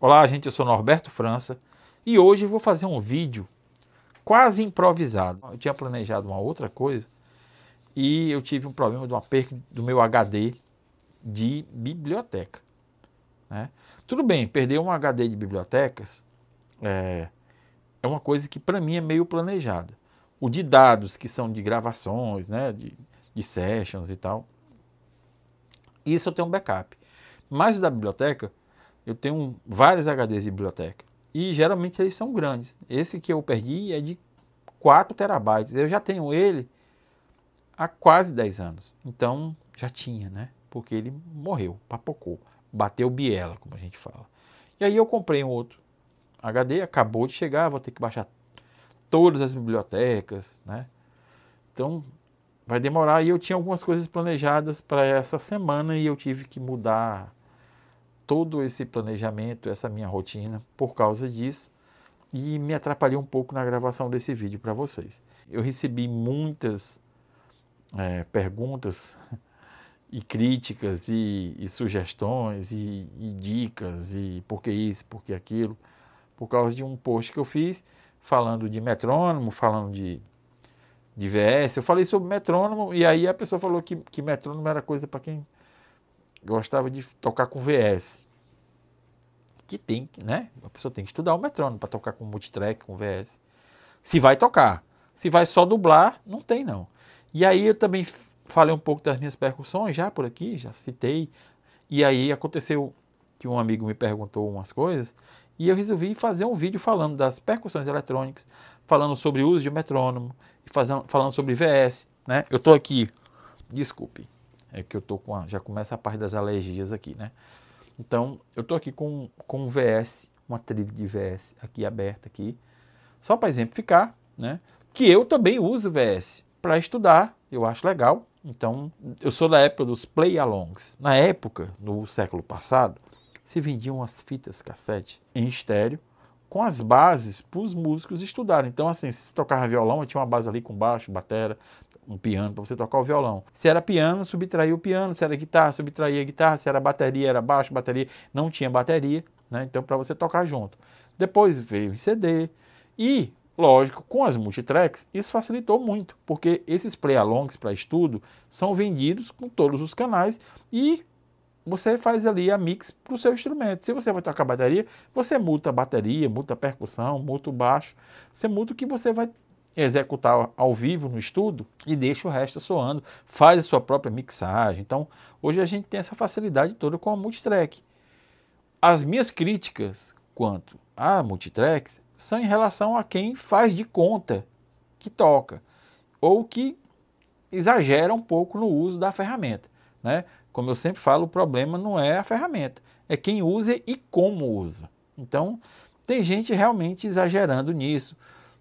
Olá, gente, eu sou Norberto França e hoje vou fazer um vídeo quase improvisado. Eu tinha planejado uma outra coisa e eu tive um problema de uma perca do meu HD de biblioteca. Né? Tudo bem, perder um HD de bibliotecas é, é uma coisa que para mim é meio planejada. O de dados, que são de gravações, né, de, de sessions e tal, isso eu tenho um backup. Mas da biblioteca, eu tenho vários HDs de biblioteca. E geralmente eles são grandes. Esse que eu perdi é de 4 terabytes. Eu já tenho ele há quase 10 anos. Então, já tinha, né? Porque ele morreu, papocou, bateu biela, como a gente fala. E aí eu comprei um outro HD, acabou de chegar, vou ter que baixar todas as bibliotecas, né? Então, vai demorar. E eu tinha algumas coisas planejadas para essa semana e eu tive que mudar todo esse planejamento, essa minha rotina por causa disso e me atrapalhei um pouco na gravação desse vídeo para vocês. Eu recebi muitas é, perguntas e críticas e, e sugestões e, e, dicas e por que isso, por que aquilo, por causa de um post que eu fiz falando de metrônomo, falando de, de VS. Eu falei sobre metrônomo e aí a pessoa falou que, que metrônomo era coisa para quem gostava de tocar com VS. Que tem, né? A pessoa tem que estudar o metrônomo para tocar com multitrack, com VS. Se vai tocar. Se vai só dublar, não tem não. E aí eu também falei um pouco das minhas percussões já por aqui, já citei. E aí aconteceu que um amigo me perguntou umas coisas e eu resolvi fazer um vídeo falando das percussões eletrônicas, falando sobre o uso de metrônomo, fazendo, falando sobre VS, né? Eu estou aqui, desculpe, é que eu tô com a, já começa a parte das alergias aqui, né? Então, eu tô aqui com, com um VS, uma trilha de VS aqui aberta aqui, só para exemplificar, né? Que eu também uso VS para estudar, eu acho legal. Então, eu sou da época dos play-alongs. Na época, no século passado, se vendiam as fitas cassete em estéreo com as bases para os músicos estudarem. Então, assim, se tocava violão, tinha uma base ali com baixo, batera, um piano para você tocar o violão. Se era piano, subtraía o piano, se era guitarra, subtraía a guitarra, se era bateria, era baixo, bateria, não tinha bateria, né? Então para você tocar junto. Depois veio em CD e, lógico, com as multitracks isso facilitou muito, porque esses play-alongs para estudo são vendidos com todos os canais e você faz ali a mix para o seu instrumento. Se você vai tocar bateria, você multa a bateria, multa a percussão, multa o baixo, você multa o que você vai executar ao vivo no estudo e deixa o resto soando, faz a sua própria mixagem. Então, hoje a gente tem essa facilidade toda com a multitrack. As minhas críticas quanto à multitrack são em relação a quem faz de conta que toca ou que exagera um pouco no uso da ferramenta, né? Como eu sempre falo, o problema não é a ferramenta, é quem usa e como usa. Então, tem gente realmente exagerando nisso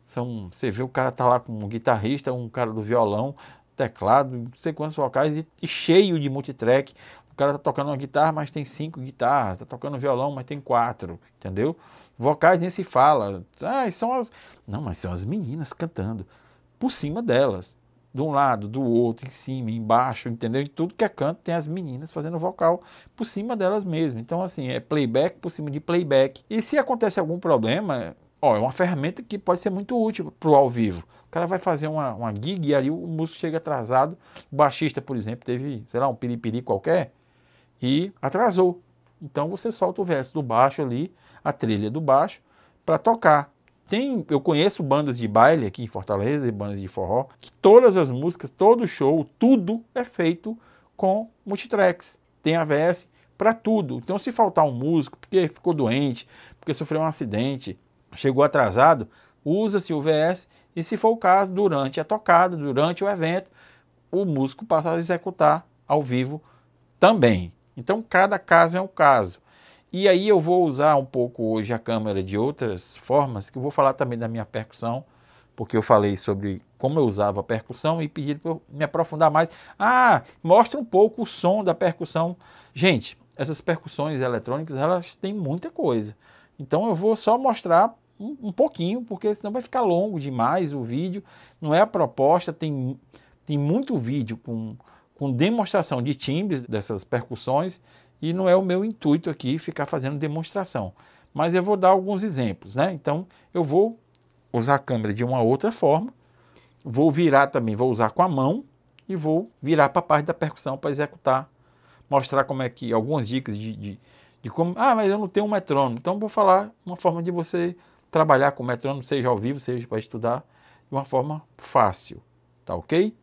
são, você vê o cara tá lá com um guitarrista, um cara do violão, teclado, não sei quantos vocais e, e cheio de multitrack. O cara tá tocando uma guitarra, mas tem cinco guitarras, tá tocando violão, mas tem quatro, entendeu? Vocais nem se fala. Ah, são as. Não, mas são as meninas cantando por cima delas. De um lado, do outro, em cima, embaixo, entendeu? Em tudo que é canto tem as meninas fazendo vocal por cima delas mesmas. Então, assim, é playback por cima de playback. E se acontece algum problema, Ó, é uma ferramenta que pode ser muito útil para o ao vivo. O cara vai fazer uma, uma gig e aí o músico chega atrasado. O baixista, por exemplo, teve, sei lá, um piripiri qualquer e atrasou. Então você solta o verso do baixo ali, a trilha do baixo, para tocar. Tem, eu conheço bandas de baile aqui em Fortaleza e bandas de forró, que todas as músicas, todo show, tudo é feito com multitracks. Tem AVS para tudo. Então se faltar um músico porque ficou doente, porque sofreu um acidente, chegou atrasado, usa-se o VS e, se for o caso, durante a tocada, durante o evento, o músico passa a executar ao vivo também. Então, cada caso é um caso. E aí eu vou usar um pouco hoje a câmera de outras formas, que eu vou falar também da minha percussão, porque eu falei sobre como eu usava a percussão e pedi para eu me aprofundar mais. Ah, mostra um pouco o som da percussão. Gente, essas percussões eletrônicas, elas têm muita coisa. Então eu vou só mostrar um, um pouquinho, porque senão vai ficar longo demais o vídeo. Não é a proposta, tem, tem muito vídeo com, com demonstração de timbres dessas percussões e não é o meu intuito aqui ficar fazendo demonstração. Mas eu vou dar alguns exemplos, né? Então eu vou usar a câmera de uma outra forma, vou virar também, vou usar com a mão e vou virar para a parte da percussão para executar, mostrar como é que algumas dicas de, de, de como. Ah, mas eu não tenho um metrônomo, então vou falar uma forma de você trabalhar com metrônomo, seja ao vivo, seja para estudar, de uma forma fácil, tá ok?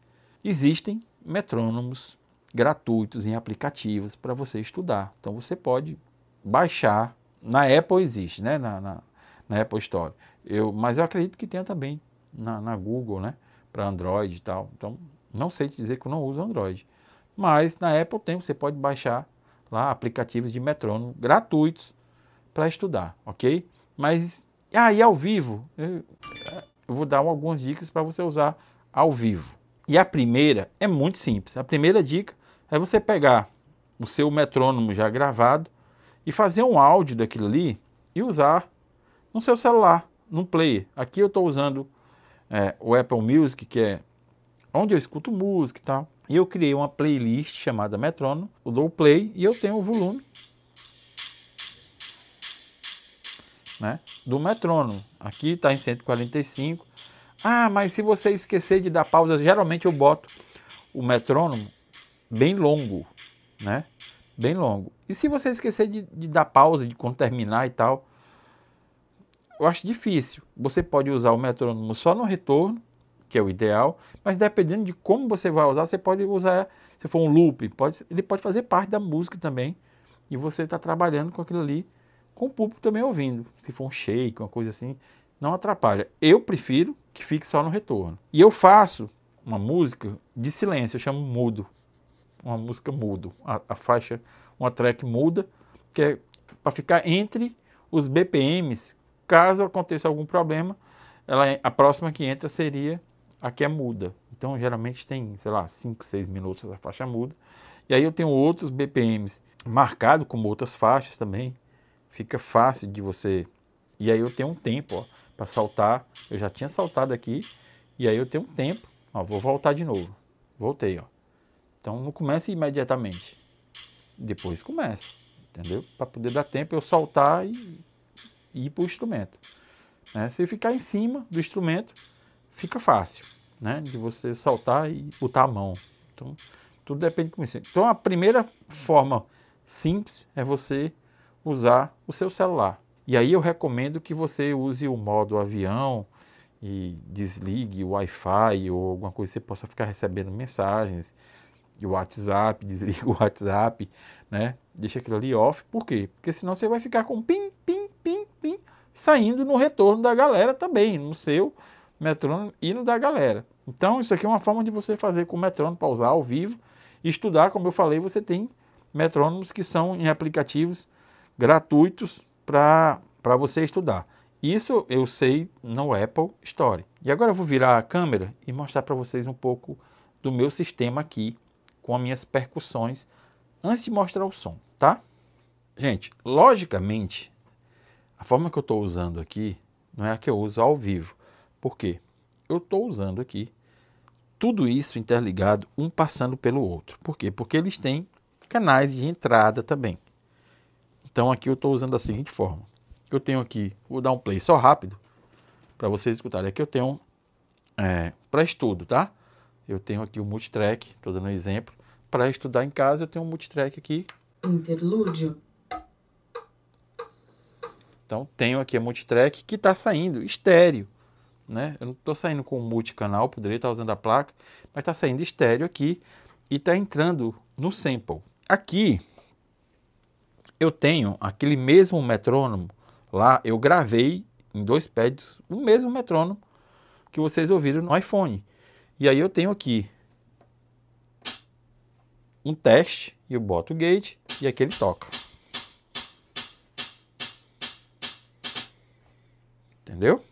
Existem metrônomos gratuitos em aplicativos para você estudar. Então você pode baixar. Na Apple existe, né? Na, na, na Apple Store. Eu, mas eu acredito que tenha também na, na Google, né? Para Android e tal. Então não sei te dizer que eu não uso Android. Mas na Apple tem, você pode baixar lá aplicativos de metrônomo gratuitos para estudar, ok? Mas ah, e ao vivo? Eu vou dar algumas dicas para você usar ao vivo. E a primeira é muito simples. A primeira dica é você pegar o seu metrônomo já gravado e fazer um áudio daquilo ali e usar no seu celular, no player. Aqui eu estou usando é, o Apple Music, que é onde eu escuto música e tal. E eu criei uma playlist chamada Metrônomo, eu dou play e eu tenho o volume né, do metrônomo. Aqui está em 145. Ah, mas se você esquecer de dar pausa, geralmente eu boto o metrônomo bem longo, né? Bem longo. E se você esquecer de, de dar pausa, de quando terminar e tal, eu acho difícil. Você pode usar o metrônomo só no retorno, que é o ideal, mas dependendo de como você vai usar, você pode usar, se for um loop, pode, ele pode fazer parte da música também, e você está trabalhando com aquilo ali com o público também ouvindo. Se for um shake, uma coisa assim, não atrapalha. Eu prefiro que fique só no retorno. E eu faço uma música de silêncio, eu chamo mudo. Uma música mudo. A, a faixa, uma track muda, que é para ficar entre os BPMs. Caso aconteça algum problema, ela, a próxima que entra seria a que é muda. Então, geralmente tem, sei lá, 5, 6 minutos a faixa muda. E aí eu tenho outros BPMs marcado como outras faixas também, fica fácil de você. E aí eu tenho um tempo para saltar. Eu já tinha saltado aqui e aí eu tenho um tempo. Ó, vou voltar de novo. Voltei, ó. Então não comece imediatamente. Depois começa, entendeu? Para poder dar tempo eu saltar e, e ir para o instrumento. Né? Se ficar em cima do instrumento, fica fácil, né? De você saltar e botar a mão. Então tudo depende de como Então a primeira forma simples é você usar o seu celular. E aí eu recomendo que você use o modo avião e desligue o Wi-Fi ou alguma coisa que você possa ficar recebendo mensagens, o WhatsApp, desliga o WhatsApp, né? Deixa aquilo ali off. Por quê? Porque senão você vai ficar com pim, pim, pim, pim, saindo no retorno da galera também, no seu metrônomo e no da galera. Então, isso aqui é uma forma de você fazer com o metrônomo, pausar ao vivo, estudar, como eu falei, você tem metrônomos que são em aplicativos gratuitos para você estudar. Isso eu sei no Apple Store. E agora eu vou virar a câmera e mostrar para vocês um pouco do meu sistema aqui com as minhas percussões antes de mostrar o som, tá? Gente, logicamente, a forma que eu estou usando aqui não é a que eu uso ao vivo. Por quê? Eu estou usando aqui tudo isso interligado, um passando pelo outro. Por quê? Porque eles têm canais de entrada também. Então aqui eu estou usando da seguinte forma. Eu tenho aqui, vou dar um play só rápido, para vocês escutarem. Aqui eu tenho, é, para estudo, tá? Eu tenho aqui o multitrack, estou dando um exemplo. Para estudar em casa eu tenho um multitrack aqui. Interlúdio. Então tenho aqui a multitrack que está saindo estéreo. Né? Eu não estou saindo com multicanal, poderia estar tá usando a placa, mas está saindo estéreo aqui e está entrando no sample. Aqui eu tenho aquele mesmo metrônomo lá, eu gravei em dois pads o mesmo metrônomo que vocês ouviram no iPhone. E aí eu tenho aqui um teste, e eu boto o gate e aqui ele toca. Entendeu?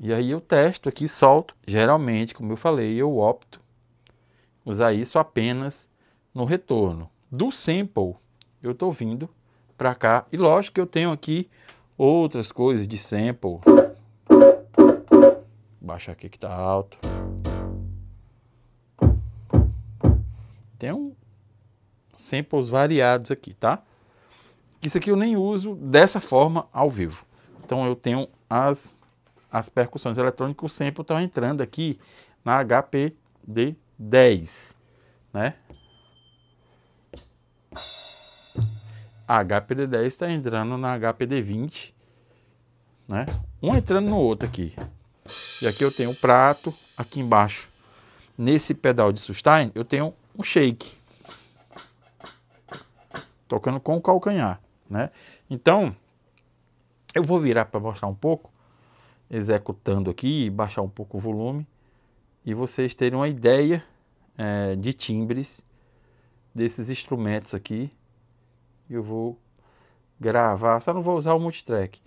E aí eu testo aqui, solto. Geralmente, como eu falei, eu opto usar isso apenas no retorno. Do sample, eu estou vindo para cá. E lógico que eu tenho aqui outras coisas de sample. Vou baixar aqui que está alto. Tem um samples variados aqui, tá? Isso aqui eu nem uso dessa forma ao vivo. Então eu tenho as as percussões eletrônicas, sempre estão entrando aqui na HPD 10, né? A HPD 10 está entrando na HPD 20, né? Um entrando no outro aqui. E aqui eu tenho o prato, aqui embaixo, nesse pedal de sustain, eu tenho um shake. Tocando com o calcanhar, né? Então, eu vou virar para mostrar um pouco executando aqui, baixar um pouco o volume e vocês terem uma ideia é, de timbres desses instrumentos aqui. Eu vou gravar, só não vou usar o multitrack,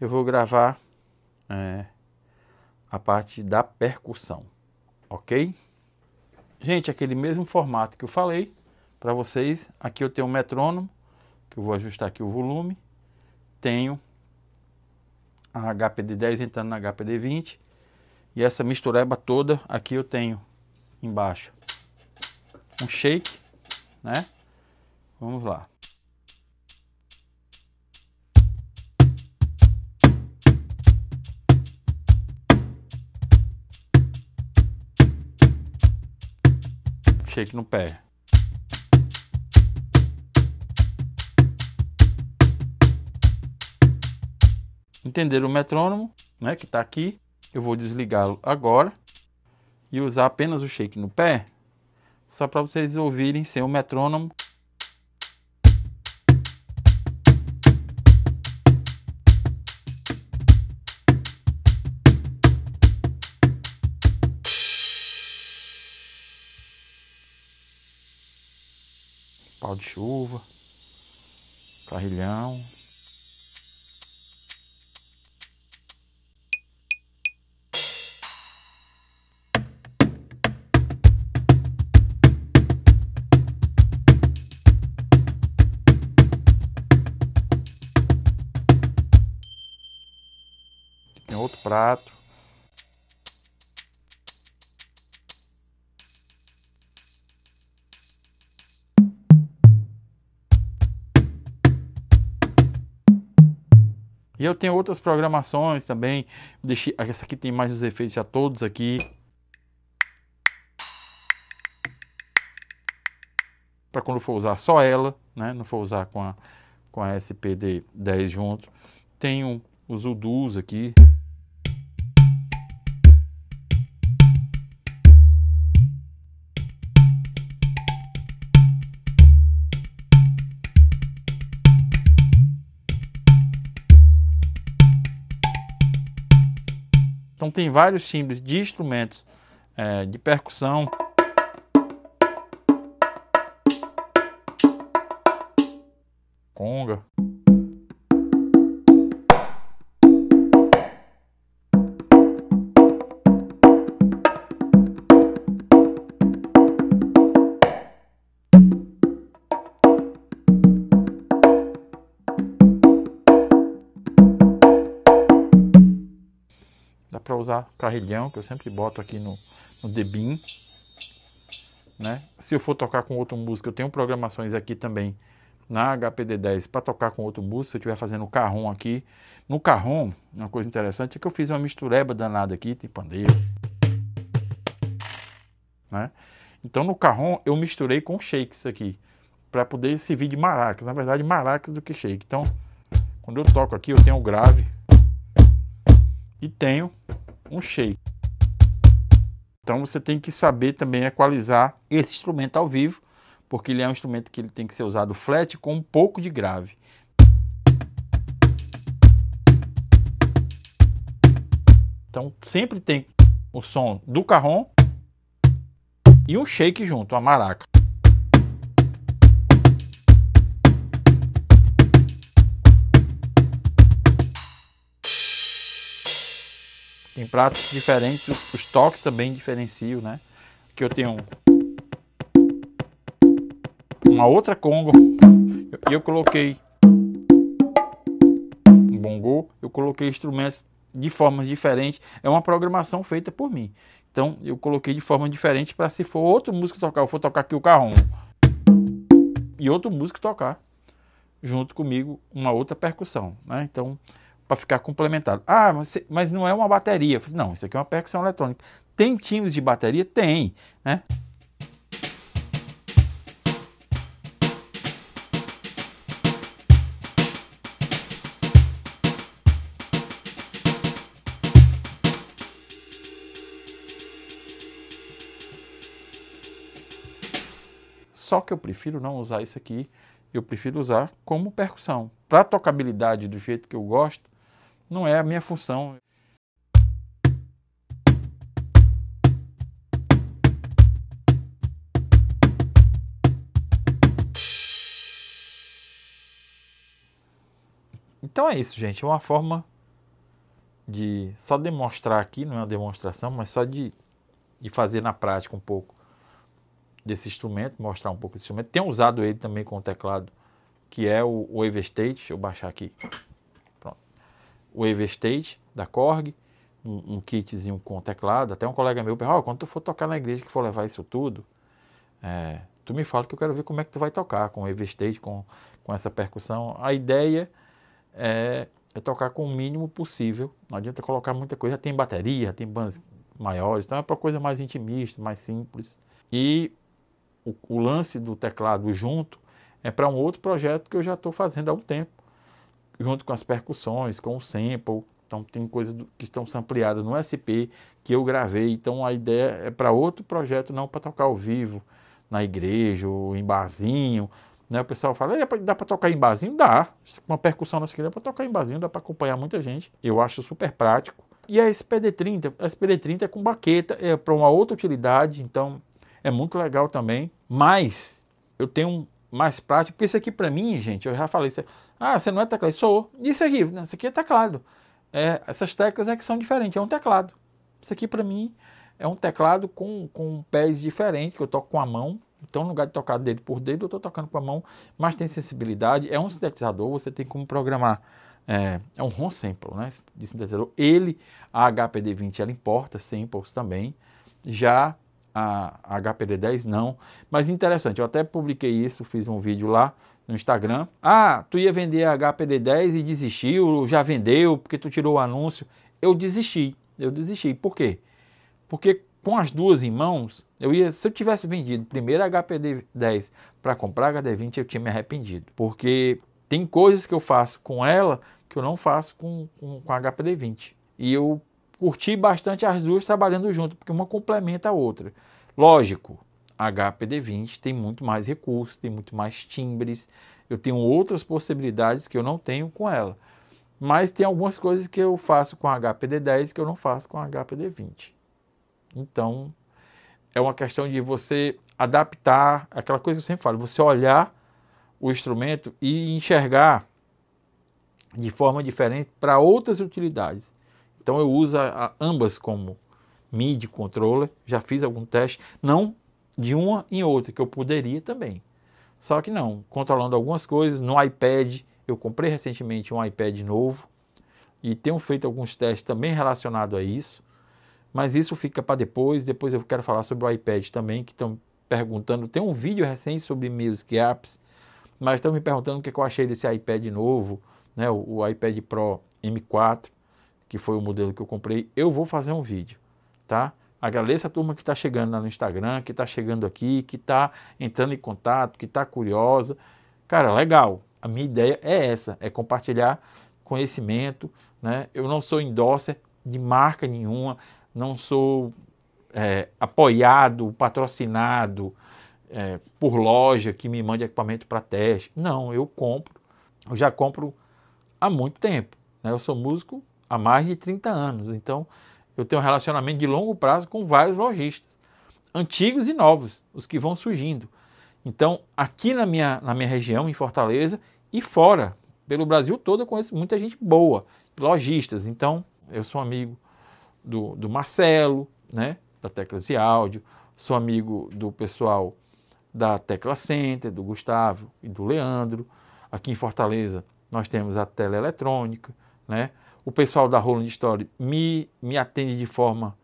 eu vou gravar é, a parte da percussão, ok? Gente, aquele mesmo formato que eu falei para vocês, aqui eu tenho um metrônomo, que eu vou ajustar aqui o volume, tenho a HPD10 entrando na HPD20 e essa mistureba toda aqui eu tenho embaixo um shake, né? Vamos lá. Shake no pé. Entenderam o metrônomo, né, que está aqui. Eu vou desligá-lo agora e usar apenas o shake no pé, só para vocês ouvirem sem o metrônomo. Pau de chuva, carrilhão. outro prato. E eu tenho outras programações também. Deixei, essa aqui tem mais os efeitos já todos aqui. Para quando for usar só ela, né? Não for usar com a, com a SPD10 junto. Tenho os UDUs aqui. Então tem vários timbres de instrumentos é, de percussão. Conga. para usar carrilhão, que eu sempre boto aqui no, no Debin. Né? Se eu for tocar com outro músico, eu tenho programações aqui também na HPD10 para tocar com outro músico, se eu estiver fazendo carrom aqui. No carrom, uma coisa interessante é que eu fiz uma mistureba danada aqui, tem pandeiro. Né? Então no carrom eu misturei com shakes aqui, para poder servir de maracas, na verdade maracas do que shake. Então, quando eu toco aqui, eu tenho o grave, e tenho um shake. Então você tem que saber também equalizar esse instrumento ao vivo, porque ele é um instrumento que ele tem que ser usado flat com um pouco de grave. Então sempre tem o som do carrom e um shake junto, a maraca. Tem pratos diferentes, os toques também diferenciam, né? Aqui eu tenho uma outra Congo. E eu coloquei um bongô, eu coloquei instrumentos de formas diferentes. É uma programação feita por mim. Então eu coloquei de forma diferente para se for outro músico tocar, eu for tocar aqui o carrom e outro músico tocar junto comigo uma outra percussão, né? Então para ficar complementado. Ah, mas, mas não é uma bateria. Falei, assim, não, isso aqui é uma percussão eletrônica. Tem times de bateria? Tem, né? Só que eu prefiro não usar isso aqui, eu prefiro usar como percussão. Para tocabilidade do jeito que eu gosto, não é a minha função. Então é isso, gente. É uma forma de só demonstrar aqui, não é uma demonstração, mas só de, de fazer na prática um pouco desse instrumento, mostrar um pouco desse instrumento. Tenho usado ele também com o teclado, que é o, Wave State. Deixa eu baixar aqui o State da Korg, um, um, kitzinho com teclado. Até um colega meu perguntou: oh, quando tu for tocar na igreja que for levar isso tudo, é, tu me fala que eu quero ver como é que tu vai tocar com o Everstage, com, com essa percussão. A ideia é, é tocar com o mínimo possível. Não adianta colocar muita coisa. Já tem bateria, tem bandas maiores, então é para coisa mais intimista, mais simples. E o, o lance do teclado junto é para um outro projeto que eu já estou fazendo há um tempo, junto com as percussões, com o sample. Então tem coisas que estão sampleadas no SP que eu gravei. Então a ideia é para outro projeto, não para tocar ao vivo na igreja ou em barzinho. Né? O pessoal fala, dá para tocar em barzinho? Dá. Uma percussão nessa dá para tocar em barzinho, dá para acompanhar muita gente. Eu acho super prático. E a SPD30, a SPD30 é com baqueta, é para uma outra utilidade, então é muito legal também. Mas eu tenho mais prático, porque isso aqui para mim, gente, eu já falei isso. Ah, você não é teclado, sou. Isso aqui, não, isso aqui é teclado. É, essas teclas é que são diferentes, é um teclado. Isso aqui para mim é um teclado com, com pés diferentes, que eu toco com a mão. Então, no lugar de tocar dedo por dedo, eu estou tocando com a mão, mas tem sensibilidade. É um sintetizador, você tem como programar. É, é um ROM sample né, de sintetizador. Ele, a HPD20, ela importa samples também. Já a HPD10 não. Mas interessante, eu até publiquei isso, fiz um vídeo lá no Instagram. Ah, tu ia vender a HPD10 e desistiu, já vendeu porque tu tirou o anúncio. Eu desisti, eu desisti. Por quê? Porque com as duas em mãos, eu ia, se eu tivesse vendido primeiro a HPD10 para comprar a HD20, eu tinha me arrependido. Porque tem coisas que eu faço com ela que eu não faço com, com, com a HPD20. E eu curti bastante as duas trabalhando junto, porque uma complementa a outra. Lógico, a HPD20 tem muito mais recursos, tem muito mais timbres, eu tenho outras possibilidades que eu não tenho com ela. Mas tem algumas coisas que eu faço com a HPD10 que eu não faço com a HPD20. Então, é uma questão de você adaptar, aquela coisa que eu sempre falo, você olhar o instrumento e enxergar de forma diferente para outras utilidades. Então eu uso a, a ambas como MIDI controller, já fiz algum teste, não de uma em outra, que eu poderia também. Só que não, controlando algumas coisas no iPad, eu comprei recentemente um iPad novo e tenho feito alguns testes também relacionado a isso, mas isso fica para depois, depois eu quero falar sobre o iPad também, que estão perguntando, tem um vídeo recente sobre Music Apps, mas estão me perguntando o é que, eu achei desse iPad novo, né, o, o iPad Pro M4, que foi o modelo que eu comprei, eu vou fazer um vídeo, tá? Agradeço a turma que está chegando lá no Instagram, que está chegando aqui, que está entrando em contato, que está curiosa. Cara, legal. A minha ideia é essa, é compartilhar conhecimento, né? Eu não sou endosser de marca nenhuma, não sou é, apoiado, patrocinado é, por loja que me mande equipamento para teste. Não, eu compro, eu já compro há muito tempo. Né? Eu sou músico há mais de 30 anos. Então, eu tenho um relacionamento de longo prazo com vários lojistas, antigos e novos, os que vão surgindo. Então, aqui na minha, na minha região, em Fortaleza e fora, pelo Brasil todo, eu conheço muita gente boa, lojistas. Então, eu sou amigo do, do Marcelo, né, da Teclas e Áudio, sou amigo do pessoal da Tecla Center, do Gustavo e do Leandro. Aqui em Fortaleza, nós temos a Teleeletrônica, né? O pessoal da Rolling Story me, me atende de forma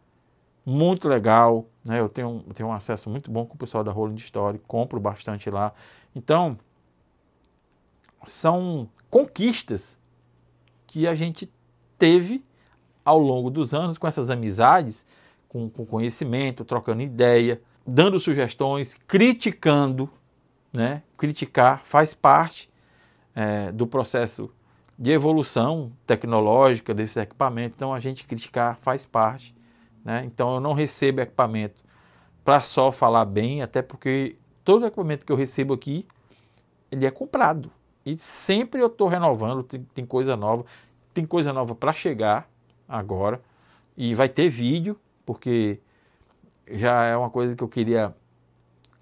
muito legal. Né? Eu tenho, tenho um acesso muito bom com o pessoal da Rolling Story, compro bastante lá. Então, são conquistas que a gente teve ao longo dos anos com essas amizades, com, com conhecimento, trocando ideia, dando sugestões, criticando, né? Criticar faz parte é, do processo de evolução tecnológica desses equipamentos, então a gente criticar faz parte. Né? Então eu não recebo equipamento para só falar bem, até porque todo equipamento que eu recebo aqui, ele é comprado. E sempre eu estou renovando, tem, tem, coisa nova, tem coisa nova para chegar agora. E vai ter vídeo, porque já é uma coisa que eu queria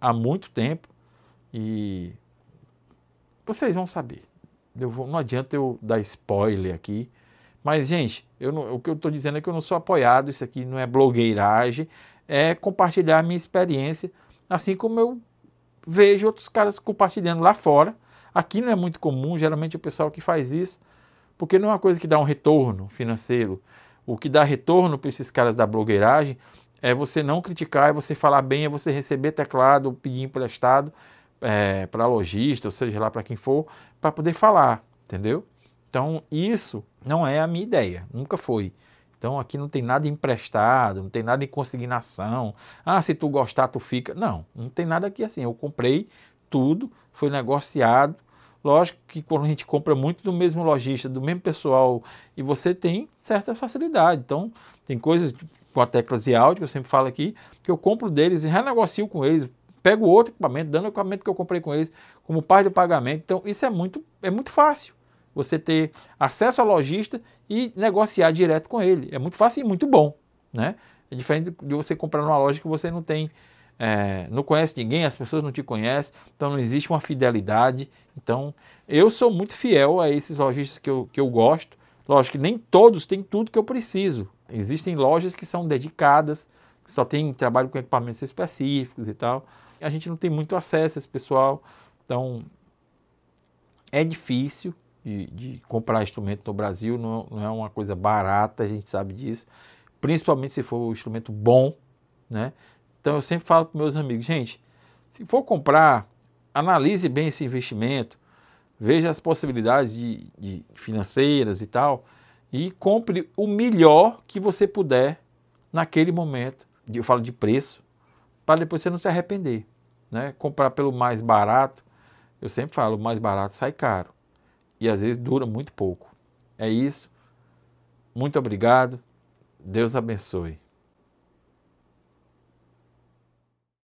há muito tempo. E vocês vão saber vou, não adianta eu dar spoiler aqui. Mas, gente, eu não, o que eu estou dizendo é que eu não sou apoiado, isso aqui não é blogueiragem, é compartilhar a minha experiência, assim como eu vejo outros caras compartilhando lá fora. Aqui não é muito comum, geralmente o pessoal que faz isso, porque não é uma coisa que dá um retorno financeiro. O que dá retorno para esses caras da blogueiragem é você não criticar, é você falar bem, é você receber teclado, pedir emprestado é, para lojista, ou seja lá para quem for, para poder falar, entendeu? Então isso não é a minha ideia, nunca foi. Então aqui não tem nada emprestado, não tem nada em consignação. Ah, se tu gostar, tu fica. Não, não tem nada aqui assim. Eu comprei tudo, foi negociado. Lógico que quando a gente compra muito do mesmo lojista, do mesmo pessoal, e você tem certa facilidade. Então, tem coisas tipo, com a teclas e áudio, que eu sempre falo aqui, que eu compro deles e renegocio com eles pego outro equipamento, dando o equipamento que eu comprei com eles como parte do pagamento. Então, isso é muito, é muito fácil. Você ter acesso ao lojista e negociar direto com ele. É muito fácil e muito bom. Né? É diferente de você comprar numa loja que você não tem, é, não conhece ninguém, as pessoas não te conhecem, então não existe uma fidelidade. Então, eu sou muito fiel a esses lojistas que eu, que eu gosto. Lógico que nem todos têm tudo que eu preciso. Existem lojas que são dedicadas, que só tem trabalho com equipamentos específicos e tal. A gente não tem muito acesso a esse pessoal, então é difícil de, de comprar instrumento no Brasil, não, não, é uma coisa barata, a gente sabe disso, principalmente se for um instrumento bom, né? Então eu sempre falo para meus amigos, gente, se for comprar, analise bem esse investimento, veja as possibilidades de, de financeiras e tal, e compre o melhor que você puder naquele momento. Eu falo de preço, para depois você não se arrepender. Né? Comprar pelo mais barato, eu sempre falo, o mais barato sai caro. E às vezes dura muito pouco. É isso. Muito obrigado. Deus abençoe.